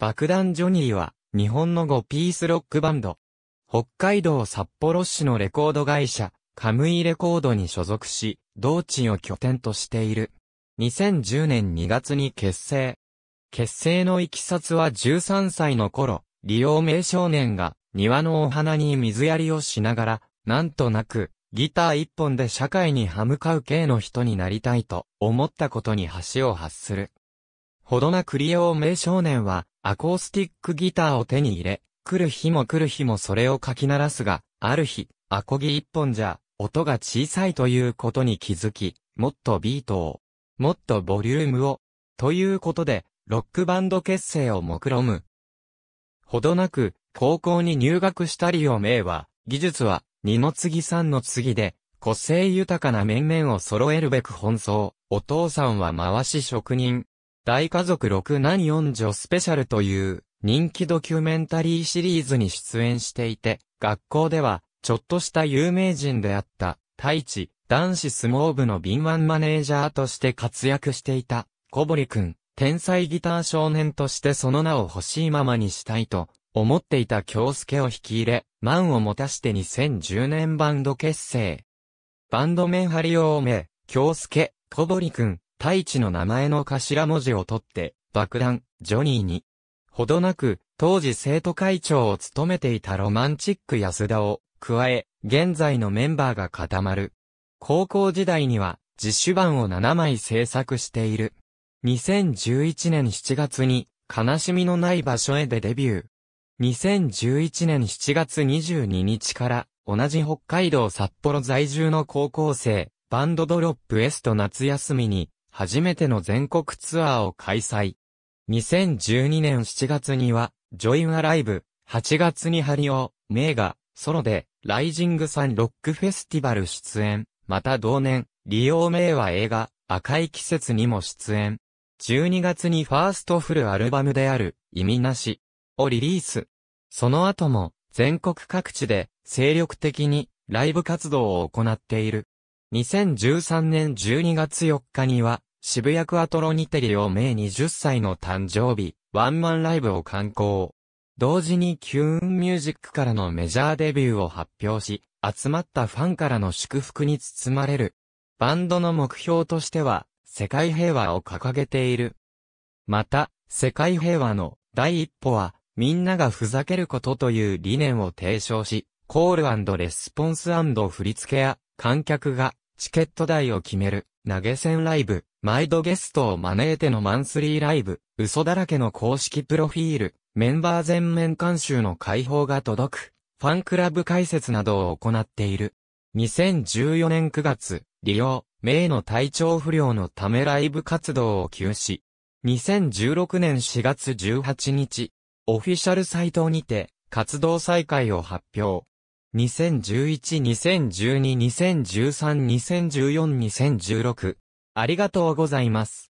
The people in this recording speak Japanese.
爆弾ジョニーは、日本の5ピースロックバンド。北海道札幌市のレコード会社、カムイレコードに所属し、同地を拠点としている。2010年2月に結成。結成のいきさつは13歳の頃、利用名少年が庭のお花に水やりをしながら、なんとなく、ギター一本で社会に歯向かう系の人になりたいと思ったことに橋を発する。ほどなく利用名少年は、アコースティックギターを手に入れ、来る日も来る日もそれを書き鳴らすが、ある日、アコギ一本じゃ、音が小さいということに気づき、もっとビートを、もっとボリュームを、ということで、ロックバンド結成を目論む。ほどなく、高校に入学したりを名は、技術は、二の次三の次で、個性豊かな面々を揃えるべく奔走。お父さんは回し職人、大家族六男四女スペシャルという人気ドキュメンタリーシリーズに出演していて、学校ではちょっとした有名人であった大地、男子相撲部の敏腕マネージャーとして活躍していた小堀くん、天才ギター少年としてその名を欲しいままにしたいと思っていた京介を引き入れ、満を持たして2010年バンド結成。バンドメンハリオーメ、京介、小堀くん、大地の名前の頭文字を取って、爆弾、ジョニーに。ほどなく、当時生徒会長を務めていたロマンチック安田を、加え、現在のメンバーが固まる。高校時代には、自主版を7枚制作している。2011年7月に、悲しみのない場所へでデビュー。2011年7月22日から、同じ北海道札幌在住の高校生、バンドドロップ S と夏休みに、初めての全国ツアーを開催。2012年7月には、ジョインアライブ、8月にハリオ、名画、ソロで、ライジングサンロックフェスティバル出演。また同年、利用名は映画、赤い季節にも出演。12月にファーストフルアルバムである、意味なし、をリリース。その後も、全国各地で、精力的に、ライブ活動を行っている。2013年12月4日には、渋谷クアトロニテリを名20歳の誕生日、ワンマンライブを観光。同時にキューンミュージックからのメジャーデビューを発表し、集まったファンからの祝福に包まれる。バンドの目標としては、世界平和を掲げている。また、世界平和の第一歩は、みんながふざけることという理念を提唱し、コールレスポンス振付や観客がチケット代を決める投げ銭ライブ。毎度ゲストを招いてのマンスリーライブ、嘘だらけの公式プロフィール、メンバー全面監修の解放が届く、ファンクラブ解説などを行っている。2014年9月、利用、名の体調不良のためライブ活動を休止。2016年4月18日、オフィシャルサイトにて、活動再開を発表。2011、2012、2013、2014、2016。ありがとうございます。